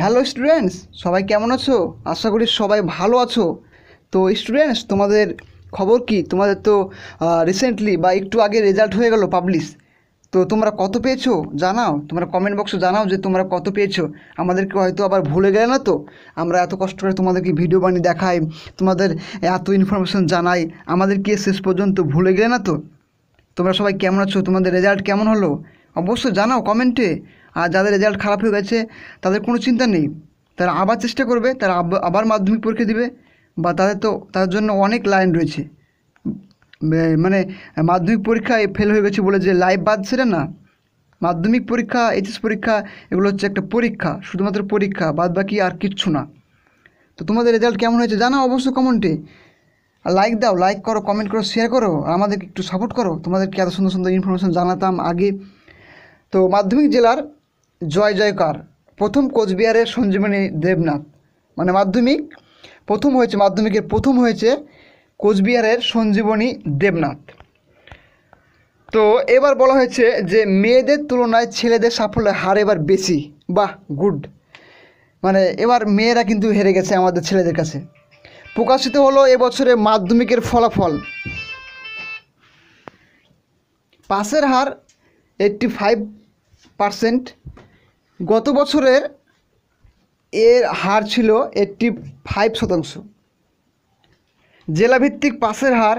hello students সবাই কেমন আছো আশা করি সবাই ভালো আছো তো স্টুডেন্টস তোমাদের খবর কি তোমাদের তো রিসেন্টলি বা একটু আগে রেজাল্ট হয়ে গেল পাবলিশ তো তোমরা কত পেয়েছো জানাও তোমরা কমেন্ট বক্সে জানাও যে তোমরা কত পেয়েছো আমাদেরকে হয়তো আবার ভুলে গেলে না তো আমরা এত কষ্ট করে তোমাদেরকে ভিডিও বানিয়ে দেখাই তোমাদের এত ইনফরমেশন জানাই আমাদেরকে শেষ পর্যন্ত ভুলে গেলে না তো তোমরা সবাই কেমন আছো তোমাদের রেজাল্ট কেমন হলো অবশ্যই জানাও কমেন্টে আর যাদের রেজাল্ট খারাপ হয়ে গেছে তাদের কোনো চিন্তা নেই তারা আবার চেষ্টা করবে তারা আবার মাধ্যমিক পরীক্ষা দিবে বা তাদের তো তার জন্য অনেক লাইন রয়েছে মানে মাধ্যমিক পরীক্ষায় ফেল হয়ে গেছে বলে যে লাইভ বাদ সেটা না মাধ্যমিক পরীক্ষা এইচএস পরীক্ষা এগুলো হচ্ছে একটা পরীক্ষা শুধুমাত্র পরীক্ষা বাদ বাকি আর কিচ্ছু না তো তোমাদের রেজাল্ট কেমন হয়েছে জানাও অবশ্যই কমেন্টে আর লাইক দাও লাইক করো কমেন্ট করো শেয়ার করো আমাদেরকে একটু সাপোর্ট করো তোমাদেরকে এত সুন্দর সুন্দর ইনফরমেশান জানাতাম আগে তো মাধ্যমিক জেলার জয় জয়কার প্রথম কোচবিহারের সঞ্জীবনী দেবনাথ মানে মাধ্যমিক প্রথম হয়েছে মাধ্যমিকের প্রথম হয়েছে কোচবিহারের সঞ্জীবনী দেবনাথ তো এবার বলা হয়েছে যে মেয়েদের তুলনায় ছেলেদের সাফল্যের হার এবার বেশি বাহ গুড মানে এবার মেয়েরা কিন্তু হেরে গেছে আমাদের ছেলেদের কাছে প্রকাশিত হলো এবছরে মাধ্যমিকের ফলাফল পাশের হার এইট্টি ফাইভ পার্সেন্ট গত বছরের এর হার ছিল এইটটি ফাইভ শতাংশ জেলাভিত্তিক পাসের হার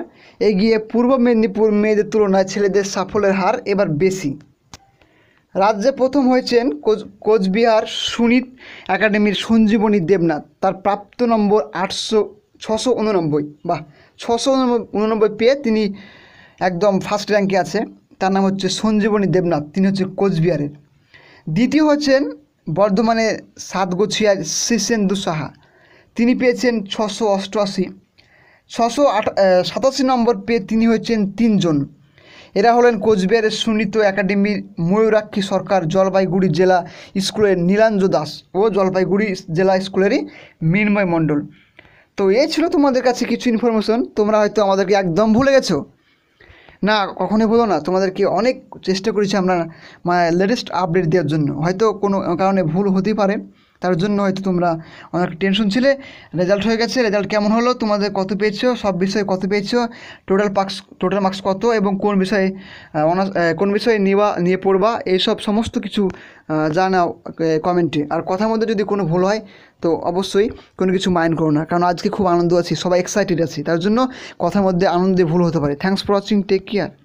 এগিয়ে পূর্ব মেদিনীপুর মেয়েদের তুলনায় ছেলেদের সাফল্যের হার এবার বেশি রাজ্যে প্রথম হয়েছেন কোচ কোচবিহার সুনীত একাডেমির সঞ্জীবনী দেবনাথ তার প্রাপ্ত নম্বর আটশো ছশো উননব্বই বা ছশো উননব্বই পেয়ে তিনি একদম ফার্স্ট র্যাঙ্কে আছে তার নাম হচ্ছে সঞ্জীবনী দেবনাথ তিনি হচ্ছে কোচবিহারের দ্বিতীয় হচ্ছেন বর্ধমানে সাতগোছিয়ার শীর্ষেন্দু সাহা তিনি পেয়েছেন ছশো অষ্টআশি ছশো সাতাশি নম্বর পেয়ে তিনি হয়েছেন তিনজন এরা হলেন কোচবিহারের সুনীত একাডেমির ময়ূরাক্ষী সরকার জলপাইগুড়ি জেলা স্কুলের নীলাঞ্জ দাস ও জলপাইগুড়ি জেলা স্কুলেরই মৃন্ময় মণ্ডল তো এই ছিল তোমাদের কাছে কিছু ইনফরমেশন তোমরা হয়তো আমাদেরকে একদম ভুলে গেছো না কখনোই ভুলো না তোমাদেরকে অনেক চেষ্টা করেছি আমরা লেটেস্ট মানে আপডেট দেওয়ার জন্য হয়তো কোনো কারণে ভুল হতেই পারে তার জন্য হয়তো তোমরা অনেক টেনশন ছিলে রেজাল্ট হয়ে গেছে রেজাল্ট কেমন হলো তোমাদের কত পেয়েছো সব বিষয়ে কত পেয়েছো টোটাল মার্কস টোটাল মার্কস কত এবং কোন বিষয়ে অনার্স কোন বিষয়ে নেওয়া নিয়ে পড়বা এইসব সমস্ত কিছু জানাও কমেন্টে আর কথার মধ্যে যদি কোনো ভুল হয় তো অবশ্যই কোনো কিছু মাইন্ড করো না কারণ আজকে খুব আনন্দ আছি সবাই এক্সাইটেড আছি তার জন্য কথার মধ্যে আনন্দে ভুল হতে পারে thanks for watching take care